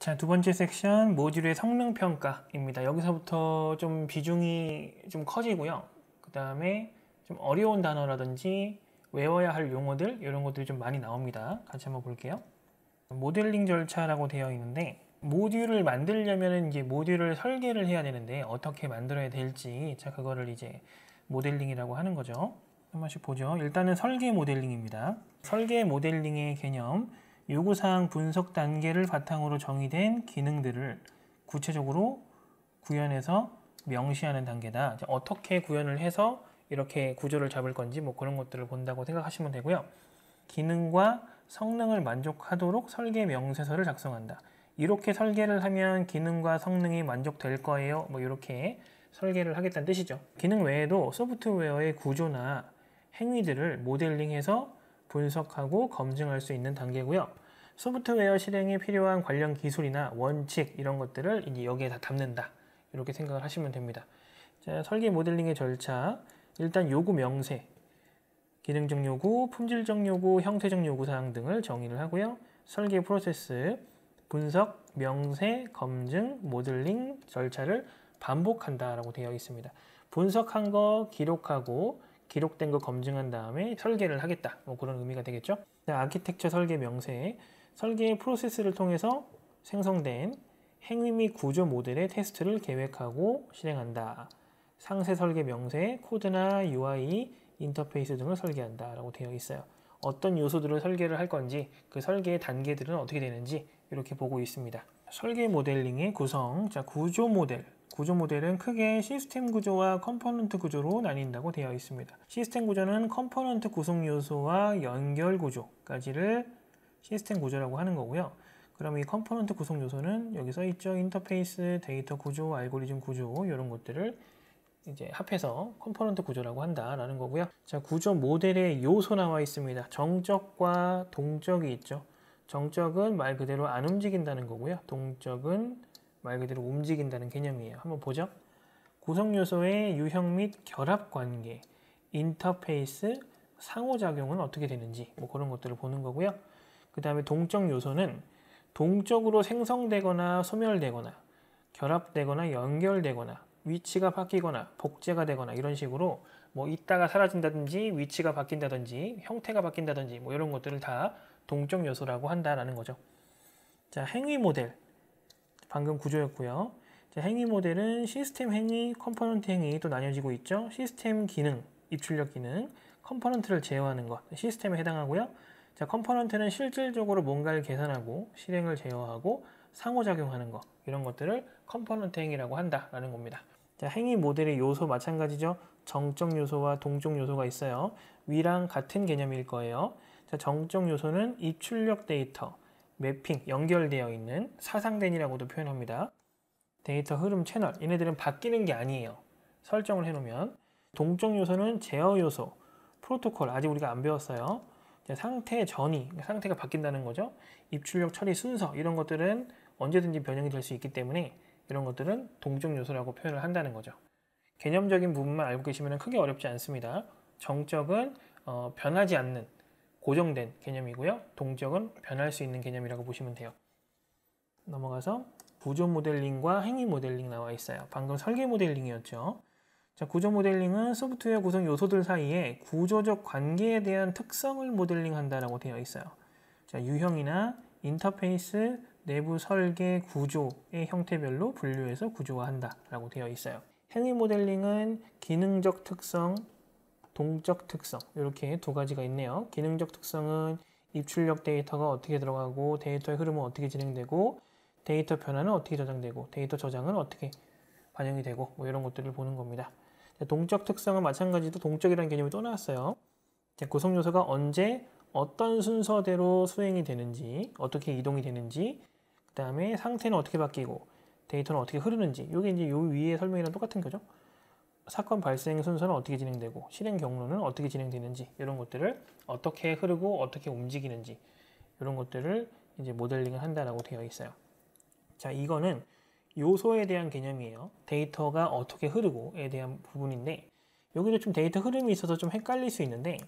자, 두 번째 섹션 모듈의 성능 평가입니다. 여기서부터 좀 비중이 좀 커지고요. 그 다음에 좀 어려운 단어라든지 외워야 할 용어들 이런 것들이 좀 많이 나옵니다. 같이 한번 볼게요. 모델링 절차라고 되어 있는데 모듈을 만들려면 이제 모듈을 설계를 해야 되는데 어떻게 만들어야 될지 자 그거를 이제 모델링이라고 하는 거죠. 한 번씩 보죠. 일단은 설계 모델링입니다. 설계 모델링의 개념 요구사항 분석 단계를 바탕으로 정의된 기능들을 구체적으로 구현해서 명시하는 단계다. 어떻게 구현을 해서 이렇게 구조를 잡을 건지 뭐 그런 것들을 본다고 생각하시면 되고요. 기능과 성능을 만족하도록 설계 명세서를 작성한다. 이렇게 설계를 하면 기능과 성능이 만족될 거예요. 뭐 이렇게 설계를 하겠다는 뜻이죠. 기능 외에도 소프트웨어의 구조나 행위들을 모델링해서 분석하고 검증할 수 있는 단계고요. 소프트웨어 실행에 필요한 관련 기술이나 원칙 이런 것들을 이제 여기에 다 담는다. 이렇게 생각을 하시면 됩니다. 자, 설계 모델링의 절차, 일단 요구 명세, 기능적 요구, 품질적 요구, 형태적 요구사항 등을 정의를 하고요. 설계 프로세스, 분석, 명세, 검증, 모델링 절차를 반복한다라고 되어 있습니다. 분석한 거 기록하고 기록된 거 검증한 다음에 설계를 하겠다 뭐 그런 의미가 되겠죠 아키텍처 설계 명세 설계의 프로세스를 통해서 생성된 행위 및 구조 모델의 테스트를 계획하고 실행한다 상세 설계 명세 코드나 UI 인터페이스 등을 설계한다 라고 되어 있어요 어떤 요소들을 설계를 할 건지 그 설계의 단계들은 어떻게 되는지 이렇게 보고 있습니다 설계 모델링의 구성 자 구조 모델 구조 모델은 크게 시스템 구조와 컴포넌트 구조로 나뉜다고 되어 있습니다. 시스템 구조는 컴포넌트 구성 요소와 연결 구조까지를 시스템 구조라고 하는 거고요. 그럼 이 컴포넌트 구성 요소는 여기 서 있죠. 인터페이스, 데이터 구조, 알고리즘 구조 이런 것들을 이제 합해서 컴포넌트 구조라고 한다라는 거고요. 자, 구조 모델의 요소 나와 있습니다. 정적과 동적이 있죠. 정적은 말 그대로 안 움직인다는 거고요. 동적은 말 그대로 움직인다는 개념이에요. 한번 보죠. 구성 요소의 유형 및 결합 관계, 인터페이스, 상호작용은 어떻게 되는지 뭐 그런 것들을 보는 거고요. 그 다음에 동적 요소는 동적으로 생성되거나 소멸되거나 결합되거나 연결되거나 위치가 바뀌거나 복제가 되거나 이런 식으로 뭐 있다가 사라진다든지 위치가 바뀐다든지 형태가 바뀐다든지 뭐 이런 것들을 다 동적 요소라고 한다라는 거죠. 자 행위 모델 방금 구조였고요. 행위 모델은 시스템 행위, 컴포넌트 행위 또 나뉘어지고 있죠. 시스템 기능, 입출력 기능, 컴포넌트를 제어하는 것, 시스템에 해당하고요. 자, 컴포넌트는 실질적으로 뭔가를 계산하고 실행을 제어하고 상호작용하는 것, 이런 것들을 컴포넌트 행위라고 한다라는 겁니다. 자, 행위 모델의 요소 마찬가지죠. 정적 요소와 동적 요소가 있어요. 위랑 같은 개념일 거예요. 자, 정적 요소는 입출력 데이터, 맵핑 연결되어 있는 사상된이라고도 표현합니다. 데이터 흐름 채널, 얘네들은 바뀌는 게 아니에요. 설정을 해놓으면 동적 요소는 제어 요소, 프로토콜, 아직 우리가 안 배웠어요. 상태 전이, 상태가 바뀐다는 거죠. 입출력 처리 순서, 이런 것들은 언제든지 변형이 될 수 있기 때문에 이런 것들은 동적 요소라고 표현을 한다는 거죠. 개념적인 부분만 알고 계시면 크게 어렵지 않습니다. 정적은 어, 변하지 않는 고정된 개념이고요. 동적은 변할 수 있는 개념이라고 보시면 돼요. 넘어가서 구조 모델링과 행위 모델링 나와 있어요. 방금 설계 모델링이었죠. 자, 구조 모델링은 소프트웨어 구성 요소들 사이에 구조적 관계에 대한 특성을 모델링한다라고 되어 있어요. 자, 유형이나 인터페이스, 내부 설계, 구조의 형태별로 분류해서 구조화한다라고 되어 있어요. 행위 모델링은 기능적 특성, 동적 특성 이렇게 두 가지가 있네요. 기능적 특성은 입출력 데이터가 어떻게 들어가고 데이터의 흐름은 어떻게 진행되고 데이터 변화는 어떻게 저장되고 데이터 저장은 어떻게 반영이 되고 뭐 이런 것들을 보는 겁니다. 동적 특성은 마찬가지로 동적이라는 개념이 또 나왔어요. 구성 요소가 언제 어떤 순서대로 수행이 되는지 어떻게 이동이 되는지 그 다음에 상태는 어떻게 바뀌고 데이터는 어떻게 흐르는지 이게 이제 요 위에 설명이랑 똑같은 거죠. 사건 발생 순서는 어떻게 진행되고 실행 경로는 어떻게 진행되는지 이런 것들을 어떻게 흐르고 어떻게 움직이는지 이런 것들을 이제 모델링을 한다라고 되어 있어요. 자, 이거는 요소에 대한 개념이에요. 데이터가 어떻게 흐르고에 대한 부분인데 여기도 좀 데이터 흐름이 있어서 좀 헷갈릴 수 있는데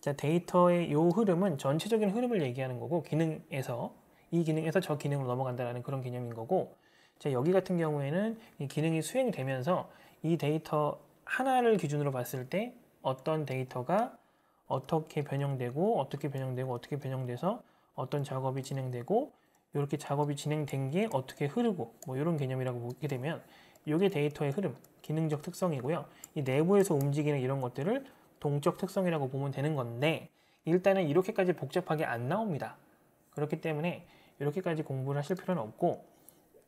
자, 데이터의 요 흐름은 전체적인 흐름을 얘기하는 거고 기능에서 이 기능에서 저 기능으로 넘어간다라는 그런 개념인 거고 자, 여기 같은 경우에는 이 기능이 수행되면서 이 데이터 하나를 기준으로 봤을 때 어떤 데이터가 어떻게 변형되고 어떻게 변형되고 어떻게 변형돼서 어떤 작업이 진행되고 이렇게 작업이 진행된 게 어떻게 흐르고 뭐 이런 개념이라고 보게 되면 이게 데이터의 흐름, 기능적 특성이고요. 이 내부에서 움직이는 이런 것들을 동적 특성이라고 보면 되는 건데 일단은 이렇게까지 복잡하게 안 나옵니다. 그렇기 때문에 이렇게까지 공부를 하실 필요는 없고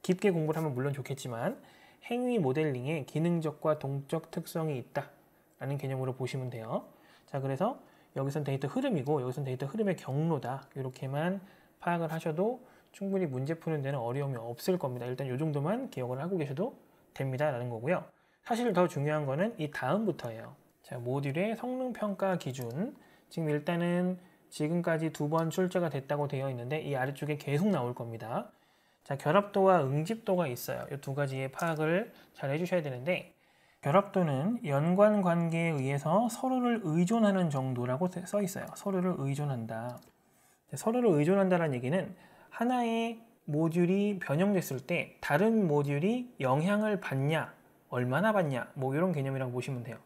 깊게 공부를 하면 물론 좋겠지만 행위 모델링에 기능적과 동적 특성이 있다 라는 개념으로 보시면 돼요 자 그래서 여기선 데이터 흐름이고 여기선 데이터 흐름의 경로다 이렇게만 파악을 하셔도 충분히 문제 푸는 데는 어려움이 없을 겁니다 일단 요 정도만 기억을 하고 계셔도 됩니다 라는 거고요 사실 더 중요한 거는 이 다음부터예요 자 모듈의 성능 평가 기준 지금 일단은 지금까지 두 번 출제가 됐다고 되어 있는데 이 아래쪽에 계속 나올 겁니다 자, 결합도와 응집도가 있어요. 이 두 가지의 파악을 잘 해주셔야 되는데 결합도는 연관 관계에 의해서 서로를 의존하는 정도라고 써 있어요. 서로를 의존한다. 서로를 의존한다는 얘기는 하나의 모듈이 변형됐을 때 다른 모듈이 영향을 받냐, 얼마나 받냐, 뭐 이런 개념이라고 보시면 돼요.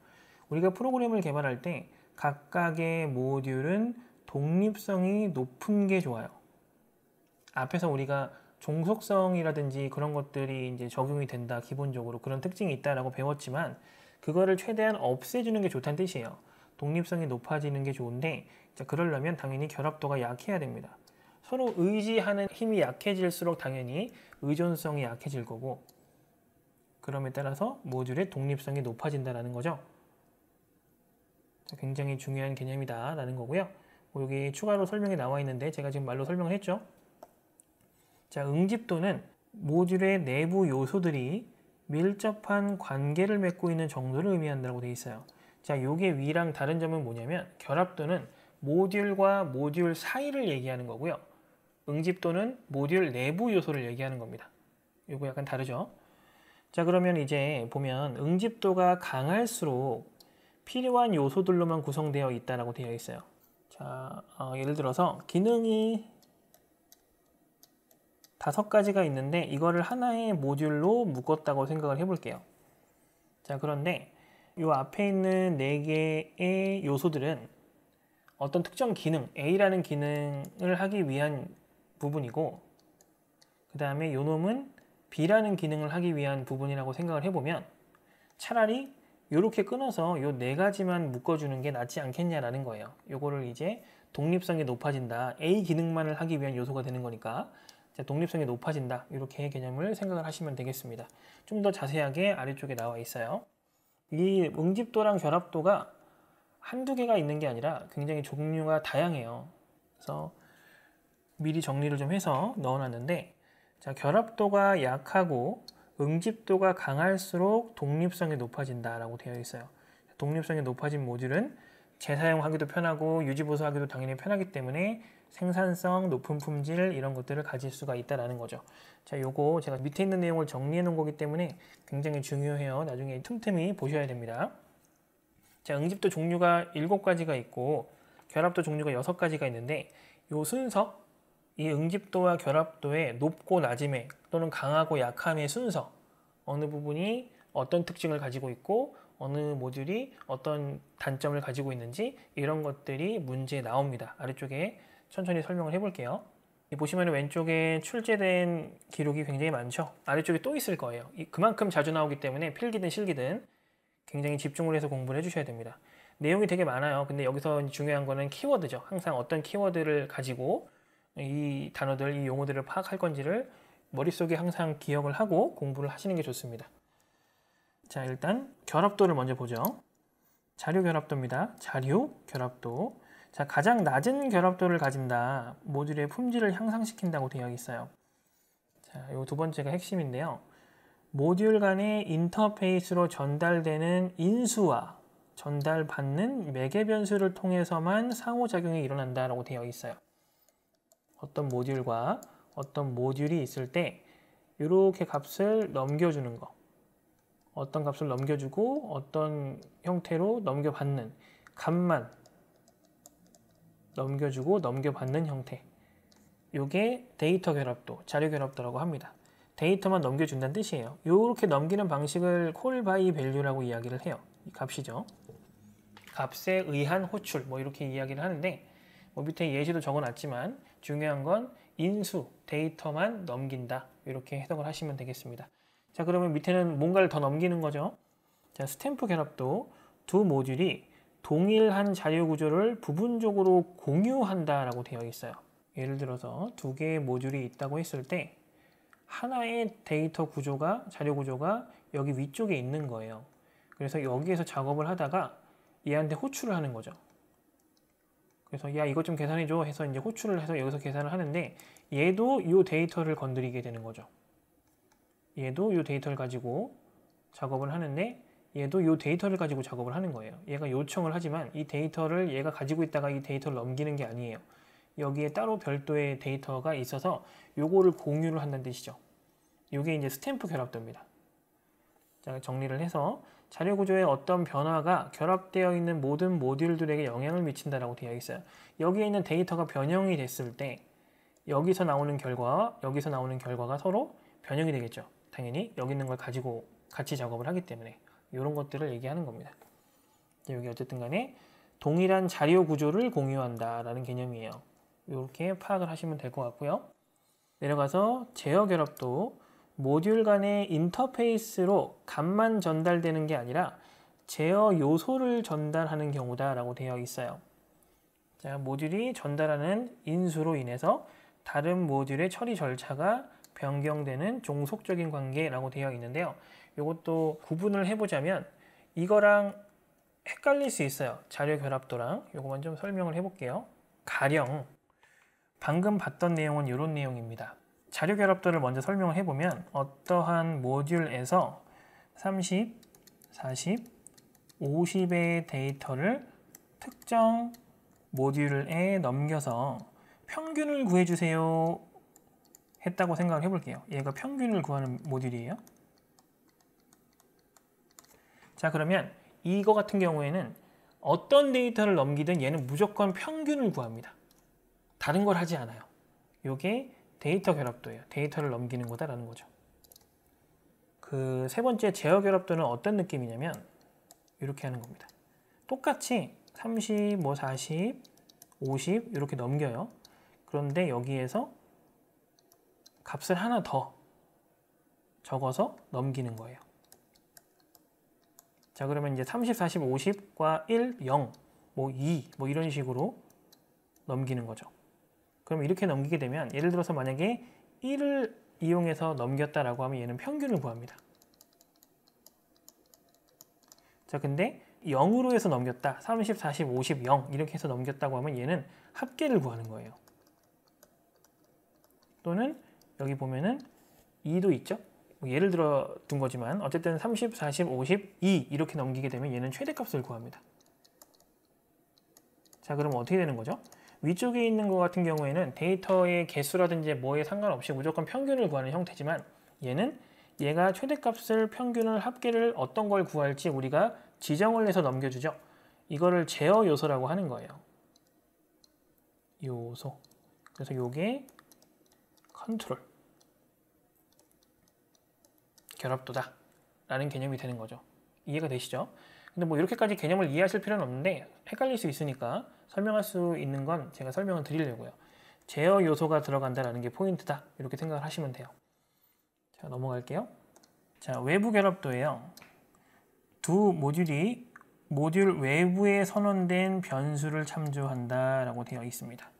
우리가 프로그램을 개발할 때 각각의 모듈은 독립성이 높은 게 좋아요. 앞에서 우리가 종속성이라든지 그런 것들이 이제 적용이 된다 기본적으로 그런 특징이 있다라고 배웠지만 그거를 최대한 없애주는 게 좋다는 뜻이에요. 독립성이 높아지는 게 좋은데 자, 그러려면 당연히 결합도가 약해야 됩니다. 서로 의지하는 힘이 약해질수록 당연히 의존성이 약해질 거고 그럼에 따라서 모듈의 독립성이 높아진다라는 거죠. 자, 굉장히 중요한 개념이다라는 거고요. 뭐 여기 추가로 설명이 나와 있는데 제가 지금 말로 설명을 했죠. 자, 응집도는 모듈의 내부 요소들이 밀접한 관계를 맺고 있는 정도를 의미한다고 되어 있어요. 자, 요게 위랑 다른 점은 뭐냐면 결합도는 모듈과 모듈 사이를 얘기하는 거고요. 응집도는 모듈 내부 요소를 얘기하는 겁니다. 요거 약간 다르죠? 자, 그러면 이제 보면 응집도가 강할수록 필요한 요소들로만 구성되어 있다라고 되어 있어요. 자, 어, 예를 들어서 기능이 다섯 가지가 있는데 이거를 하나의 모듈로 묶었다고 생각을 해볼게요. 자 그런데 이 앞에 있는 네 개의 요소들은 어떤 특정 기능, A라는 기능을 하기 위한 부분이고 그 다음에 요 놈은 B라는 기능을 하기 위한 부분이라고 생각을 해보면 차라리 이렇게 끊어서 요 네 가지만 묶어주는 게 낫지 않겠냐라는 거예요. 요거를 이제 독립성이 높아진다. A 기능만을 하기 위한 요소가 되는 거니까 독립성이 높아진다 이렇게 개념을 생각을 하시면 되겠습니다. 좀 더 자세하게 아래쪽에 나와 있어요. 이 응집도랑 결합도가 한두 개가 있는 게 아니라 굉장히 종류가 다양해요. 그래서 미리 정리를 좀 해서 넣어놨는데 자 결합도가 약하고 응집도가 강할수록 독립성이 높아진다라고 되어 있어요. 독립성이 높아진 모듈은 재사용하기도 편하고 유지보수하기도 당연히 편하기 때문에 생산성, 높은 품질 이런 것들을 가질 수가 있다라는 거죠. 자, 요거 제가 밑에 있는 내용을 정리해 놓은 거기 때문에 굉장히 중요해요. 나중에 틈틈이 보셔야 됩니다. 자, 응집도 종류가 7가지가 있고 결합도 종류가 6가지가 있는데 요 순서 이 응집도와 결합도의 높고 낮음의 또는 강하고 약함의 순서 어느 부분이 어떤 특징을 가지고 있고 어느 모듈이 어떤 단점을 가지고 있는지 이런 것들이 문제에 나옵니다. 아래쪽에 천천히 설명을 해볼게요. 보시면 왼쪽에 출제된 기록이 굉장히 많죠. 아래쪽에 또 있을 거예요. 그만큼 자주 나오기 때문에 필기든 실기든 굉장히 집중을 해서 공부를 해주셔야 됩니다. 내용이 되게 많아요. 근데 여기서 중요한 거는 키워드죠. 항상 어떤 키워드를 가지고 이 단어들, 이 용어들을 파악할 건지를 머릿속에 항상 기억을 하고 공부를 하시는 게 좋습니다. 자 일단 결합도를 먼저 보죠. 자료 결합도입니다. 자료 결합도. 자 가장 낮은 결합도를 가진다. 모듈의 품질을 향상시킨다고 되어 있어요. 자, 요 두 번째가 핵심인데요. 모듈 간의 인터페이스로 전달되는 인수와 전달받는 매개 변수를 통해서만 상호작용이 일어난다라고 되어 있어요. 어떤 모듈과 어떤 모듈이 있을 때 이렇게 값을 넘겨주는 거 어떤 값을 넘겨주고 어떤 형태로 넘겨받는 값만 넘겨주고 넘겨받는 형태 요게 데이터 결합도, 자료 결합도라고 합니다. 데이터만 넘겨준다는 뜻이에요. 요렇게 넘기는 방식을 콜 바이 밸류라고 이야기를 해요. 이 값이죠. 값에 의한 호출 뭐 이렇게 이야기를 하는데 뭐 밑에 예시도 적어놨지만 중요한 건 인수, 데이터만 넘긴다 이렇게 해석을 하시면 되겠습니다. 자 그러면 밑에는 뭔가를 더 넘기는 거죠. 자 스탬프 결합도 두 모듈이 동일한 자료 구조를 부분적으로 공유한다라고 되어 있어요. 예를 들어서 두 개의 모듈이 있다고 했을 때 하나의 데이터 구조가 자료 구조가 여기 위쪽에 있는 거예요. 그래서 여기에서 작업을 하다가 얘한테 호출을 하는 거죠. 그래서 야 이것 좀 계산해줘 해서 이제 호출을 해서 여기서 계산을 하는데 얘도 이 데이터를 건드리게 되는 거죠. 얘도 이 데이터를 가지고 작업을 하는데 얘도 이 데이터를 가지고 작업을 하는 거예요. 얘가 요청을 하지만 이 데이터를 얘가 가지고 있다가 이 데이터를 넘기는 게 아니에요. 여기에 따로 별도의 데이터가 있어서 요거를 공유를 한다는 뜻이죠. 요게 이제 스탬프 결합도입니다. 자, 정리를 해서 자료 구조의 어떤 변화가 결합되어 있는 모든 모듈들에게 영향을 미친다라고 되어 있어요. 여기에 있는 데이터가 변형이 됐을 때 여기서 나오는 결과와 여기서 나오는 결과가 서로 변형이 되겠죠. 당연히 여기 있는 걸 가지고 같이 작업을 하기 때문에 이런 것들을 얘기하는 겁니다. 여기 어쨌든 간에 동일한 자료 구조를 공유한다라는 개념이에요. 이렇게 파악을 하시면 될 것 같고요. 내려가서 제어 결합도 모듈 간의 인터페이스로 값만 전달되는 게 아니라 제어 요소를 전달하는 경우다라고 되어 있어요. 자, 모듈이 전달하는 인수로 인해서 다른 모듈의 처리 절차가 변경되는 종속적인 관계라고 되어 있는데요. 이것도 구분을 해보자면 이거랑 헷갈릴 수 있어요. 자료 결합도랑 요거만 좀 설명을 해볼게요. 가령 방금 봤던 내용은 이런 내용입니다. 자료 결합도를 먼저 설명을 해보면 어떠한 모듈에서 30, 40, 50의 데이터를 특정 모듈에 넘겨서 평균을 구해주세요 했다고 생각을 해볼게요. 얘가 평균을 구하는 모듈이에요. 자 그러면 이거 같은 경우에는 어떤 데이터를 넘기든 얘는 무조건 평균을 구합니다. 다른 걸 하지 않아요. 이게 데이터 결합도예요. 데이터를 넘기는 거다라는 거죠. 그 세 번째 제어 결합도는 어떤 느낌이냐면 이렇게 하는 겁니다. 똑같이 30, 뭐 40, 50 이렇게 넘겨요. 그런데 여기에서 값을 하나 더 적어서 넘기는 거예요. 자 그러면 이제 30, 40, 50과 1, 0, 뭐 2, 뭐 이런 식으로 넘기는 거죠. 그럼 이렇게 넘기게 되면 예를 들어서 만약에 1을 이용해서 넘겼다라고 하면 얘는 평균을 구합니다. 자 근데 0으로 해서 넘겼다 30, 40, 50, 0 이렇게 해서 넘겼다고 하면 얘는 합계를 구하는 거예요 또는 여기 보면은 2도 있죠? 뭐 예를 들어 둔 거지만 어쨌든 30, 40, 50, 2 이렇게 넘기게 되면 얘는 최대값을 구합니다. 자 그럼 어떻게 되는 거죠? 위쪽에 있는 것 같은 경우에는 데이터의 개수라든지 뭐에 상관없이 무조건 평균을 구하는 형태지만 얘는 얘가 최대값을 평균을 합계를 어떤 걸 구할지 우리가 지정을 해서 넘겨주죠. 이거를 제어 요소라고 하는 거예요. 요소. 그래서 요게 컨트롤 결합도다 라는 개념이 되는 거죠 이해가 되시죠? 근데 뭐 이렇게까지 개념을 이해하실 필요는 없는데 헷갈릴 수 있으니까 설명할 수 있는 건 제가 설명을 드리려고요 제어 요소가 들어간다라는 게 포인트다 이렇게 생각을 하시면 돼요 자 넘어갈게요 자 외부 결합도예요 두 모듈이 모듈 외부에 선언된 변수를 참조한다 라고 되어 있습니다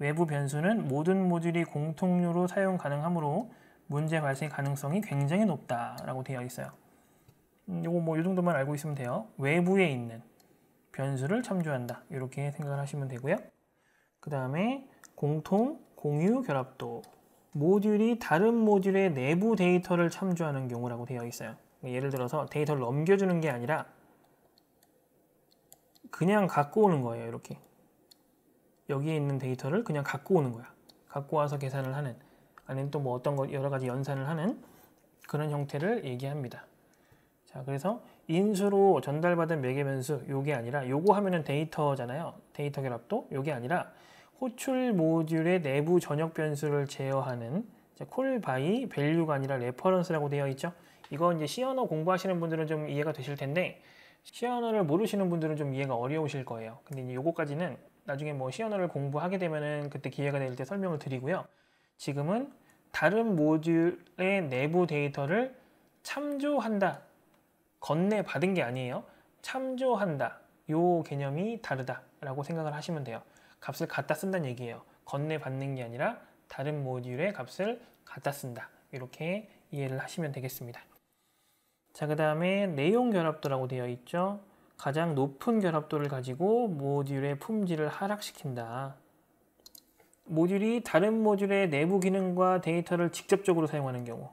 외부 변수는 모든 모듈이 공통으로 사용 가능하므로 문제 발생 가능성이 굉장히 높다라고 되어 있어요. 이거 음, 뭐이 정도만 알고 있으면 돼요. 외부에 있는 변수를 참조한다. 이렇게 생각을 하시면 되고요. 그 다음에 공통, 공유, 결합도 모듈이 다른 모듈의 내부 데이터를 참조하는 경우라고 되어 있어요. 예를 들어서 데이터를 넘겨주는 게 아니라 그냥 갖고 오는 거예요. 이렇게 여기에 있는 데이터를 그냥 갖고 오는 거야. 갖고 와서 계산을 하는 아니면 또 뭐 어떤 거 여러 가지 연산을 하는 그런 형태를 얘기합니다. 자, 그래서 인수로 전달받은 매개 변수 요게 아니라 요거 하면은 데이터잖아요. 데이터 결합도 요게 아니라 호출 모듈의 내부 전역 변수를 제어하는 콜 바이 밸류가 아니라 레퍼런스라고 되어 있죠. 이거 이제 C 언어 공부하시는 분들은 좀 이해가 되실 텐데 시 언어를 모르시는 분들은 좀 이해가 어려우실 거예요. 근데 이제 요거까지는 나중에 뭐시 언어를 공부하게 되면은 그때 기회가 될 때 설명을 드리고요. 지금은 다른 모듈의 내부 데이터를 참조한다. 건네 받은 게 아니에요. 참조한다. 요 개념이 다르다라고 생각을 하시면 돼요. 값을 갖다 쓴다는 얘기예요. 건네 받는 게 아니라 다른 모듈의 값을 갖다 쓴다. 이렇게 이해를 하시면 되겠습니다. 자, 그 다음에 내용 결합도라고 되어 있죠. 가장 높은 결합도를 가지고 모듈의 품질을 하락시킨다. 모듈이 다른 모듈의 내부 기능과 데이터를 직접적으로 사용하는 경우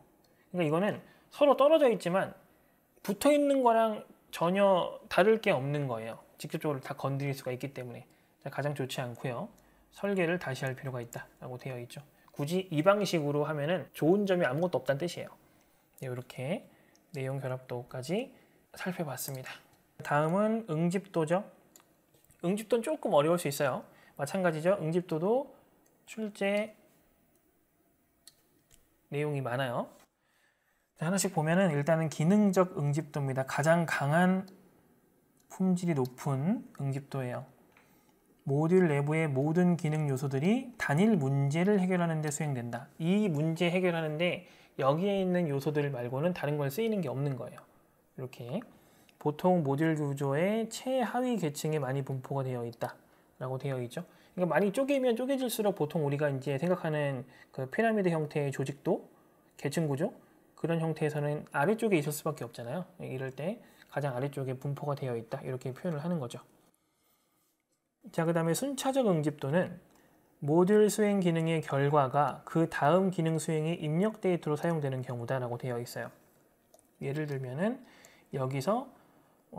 그러니까 이거는 서로 떨어져 있지만 붙어 있는 거랑 전혀 다를 게 없는 거예요. 직접적으로 다 건드릴 수가 있기 때문에 가장 좋지 않고요. 설계를 다시 할 필요가 있다라고 되어 있죠. 굳이 이 방식으로 하면은 좋은 점이 아무것도 없다는 뜻이에요. 네, 이렇게 내용 결합도까지 살펴봤습니다. 다음은 응집도죠. 응집도는 조금 어려울 수 있어요. 마찬가지죠. 응집도도 출제 내용이 많아요. 하나씩 보면은 일단은 기능적 응집도입니다. 가장 강한 품질이 높은 응집도예요. 모듈 내부의 모든 기능 요소들이 단일 문제를 해결하는 데 수행된다. 이 문제 해결하는데 여기에 있는 요소들 말고는 다른 걸 쓰이는 게 없는 거예요. 이렇게 보통 모듈 구조의 최하위 계층에 많이 분포가 되어 있다 라고 되어 있죠 그러니까 많이 쪼개면 쪼개질수록 보통 우리가 이제 생각하는 그 피라미드 형태의 조직도 계층 구조 그런 형태에서는 아래쪽에 있을 수밖에 없잖아요 이럴 때 가장 아래쪽에 분포가 되어 있다 이렇게 표현을 하는 거죠 자 그 다음에 순차적 응집도는 모듈 수행 기능의 결과가 그 다음 기능 수행의 입력 데이터로 사용되는 경우다 라고 되어 있어요 예를 들면은 여기서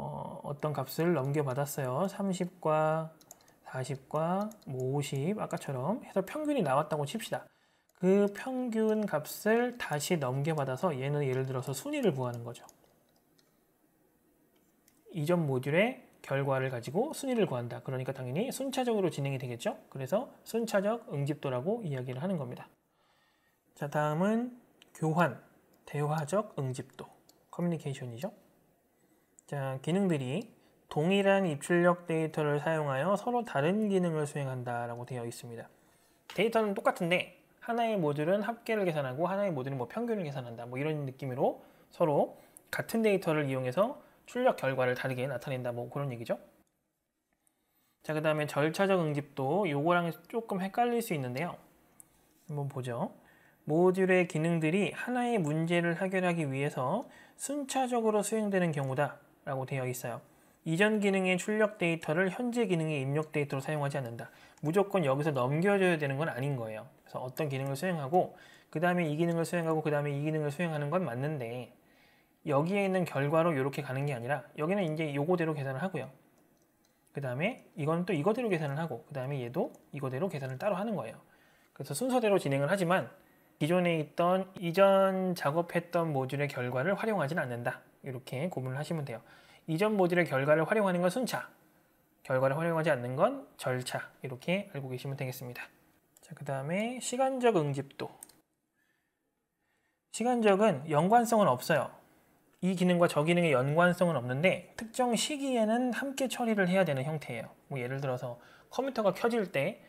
어, 어떤 값을 넘겨받았어요. 30과 40과 50, 아까처럼 해서 평균이 나왔다고 칩시다. 그 평균 값을 다시 넘겨받아서 얘는 예를 들어서 순위를 구하는 거죠. 이전 모듈의 결과를 가지고 순위를 구한다. 그러니까 당연히 순차적으로 진행이 되겠죠. 그래서 순차적 응집도라고 이야기를 하는 겁니다. 자 다음은 교환, 대화적 응집도, 커뮤니케이션이죠. 자, 기능들이 동일한 입출력 데이터를 사용하여 서로 다른 기능을 수행한다라고 되어 있습니다. 데이터는 똑같은데 하나의 모듈은 합계를 계산하고 하나의 모듈은 뭐 평균을 계산한다 뭐 이런 느낌으로 서로 같은 데이터를 이용해서 출력 결과를 다르게 나타낸다 뭐 그런 얘기죠. 자 그 다음에 절차적 응집도 요거랑 조금 헷갈릴 수 있는데요. 한번 보죠. 모듈의 기능들이 하나의 문제를 해결하기 위해서 순차적으로 수행되는 경우다 라고 되어 있어요. 이전 기능의 출력 데이터를 현재 기능의 입력 데이터로 사용하지 않는다. 무조건 여기서 넘겨줘야 되는 건 아닌 거예요. 그래서 어떤 기능을 수행하고 그 다음에 이 기능을 수행하고 그 다음에 이 기능을 수행하는 건 맞는데 여기에 있는 결과로 이렇게 가는 게 아니라 여기는 이제 요거대로 계산을 하고요. 그 다음에 이건 또 이거대로 계산을 하고 그 다음에 얘도 이거대로 계산을 따로 하는 거예요. 그래서 순서대로 진행을 하지만 기존에 있던 이전 작업했던 모듈의 결과를 활용하지는 않는다. 이렇게 구분을 하시면 돼요. 이전 모듈의 결과를 활용하는 건 순차, 결과를 활용하지 않는 건 절차 이렇게 알고 계시면 되겠습니다. 자, 그 다음에 시간적 응집도 시간적은 연관성은 없어요. 이 기능과 저 기능의 연관성은 없는데 특정 시기에는 함께 처리를 해야 되는 형태예요. 뭐 예를 들어서 컴퓨터가 켜질 때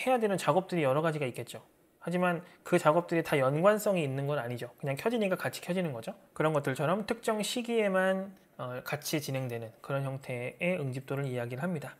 해야 되는 작업들이 여러 가지가 있겠죠. 하지만 그 작업들이 다 연관성이 있는 건 아니죠. 그냥 켜지니까 같이 켜지는 거죠. 그런 것들처럼 특정 시기에만 어, 같이 진행되는 그런 형태의 응집도를 이야기를 합니다.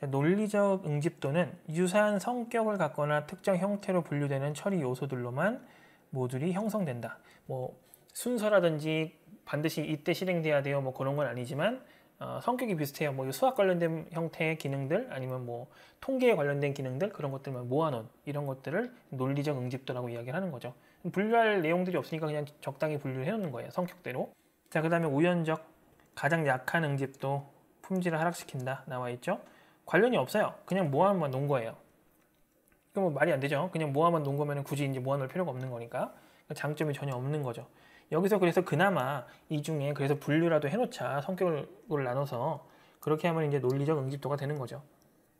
논리적 응집도는 유사한 성격을 갖거나 특정 형태로 분류되는 처리 요소들로만 모듈이 형성된다. 뭐 순서라든지 반드시 이때 실행돼야 돼요. 뭐 그런 건 아니지만 어, 성격이 비슷해요. 뭐 수학 관련된 형태의 기능들 아니면 뭐 통계에 관련된 기능들 그런 것들만 모아놓은 이런 것들을 논리적 응집도라고 이야기를 하는 거죠. 분류할 내용들이 없으니까 그냥 적당히 분류를 해놓는 거예요. 성격대로. 자, 그 다음에 우연적 가장 약한 응집도 품질을 하락시킨다 나와 있죠. 관련이 없어요. 그냥 모아만 놓은 거예요. 그럼 뭐 말이 안 되죠. 그냥 모아만 놓은 거면 굳이 이제 모아놓을 필요가 없는 거니까 장점이 전혀 없는 거죠. 여기서 그래서 그나마 이 중에 그래서 분류라도 해놓자 성격을 나눠서 그렇게 하면 이제 논리적 응집도가 되는 거죠.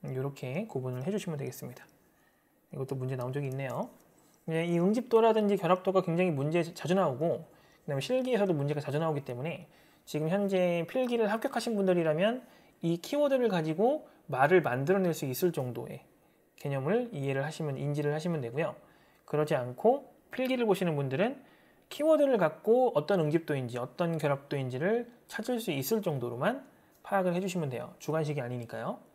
이렇게 음, 구분을 해주시면 되겠습니다. 이것도 문제 나온 적이 있네요. 예, 이 응집도라든지 결합도가 굉장히 문제 자주 나오고 그다음에 실기에서도 문제가 자주 나오기 때문에 지금 현재 필기를 합격하신 분들이라면 이 키워드를 가지고 말을 만들어낼 수 있을 정도의 개념을 이해를 하시면 인지를 하시면 되고요. 그러지 않고 필기를 보시는 분들은 키워드를 갖고 어떤 응집도인지 어떤 결합도인지를 찾을 수 있을 정도로만 파악을 해주시면 돼요. 주관식이 아니니까요.